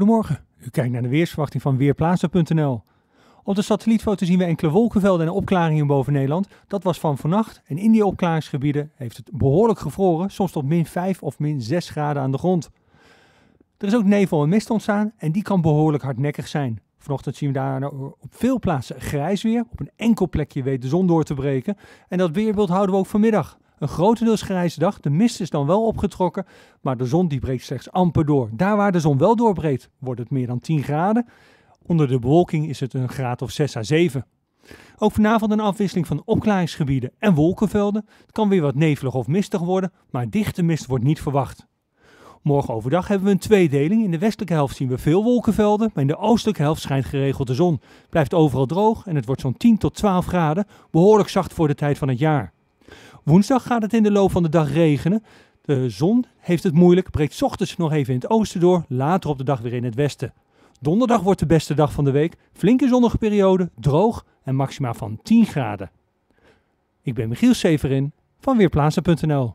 Goedemorgen, u kijkt naar de weersverwachting van Weerplaatsen.nl. Op de satellietfoto zien we enkele wolkenvelden en opklaringen boven Nederland. Dat was van vannacht en in die opklaringsgebieden heeft het behoorlijk gevroren, soms tot min 5 of min 6 graden aan de grond. Er is ook nevel en mist ontstaan en die kan behoorlijk hardnekkig zijn. Vanochtend zien we daar op veel plaatsen grijs weer. Op een enkel plekje weet de zon door te breken. En dat weerbeeld houden we ook vanmiddag. Een grotendeels grijze dag. De mist is dan wel opgetrokken, maar de zon die breekt slechts amper door. Daar waar de zon wel doorbreekt, wordt het meer dan 10 graden. Onder de bewolking is het een graad of 6 à 7. Ook vanavond een afwisseling van opklaringsgebieden en wolkenvelden. Het kan weer wat nevelig of mistig worden, maar dichte mist wordt niet verwacht. Morgen overdag hebben we een tweedeling. In de westelijke helft zien we veel wolkenvelden, maar in de oostelijke helft schijnt geregeld de zon. Het blijft overal droog en het wordt zo'n 10 tot 12 graden, behoorlijk zacht voor de tijd van het jaar. Woensdag gaat het in de loop van de dag regenen. De zon heeft het moeilijk, breekt ochtends nog even in het oosten door, later op de dag weer in het westen. Donderdag wordt de beste dag van de week. Flinke zonnige periode, droog en maxima van 10 graden. Ik ben Michiel Severin van Weerplaatsen.nl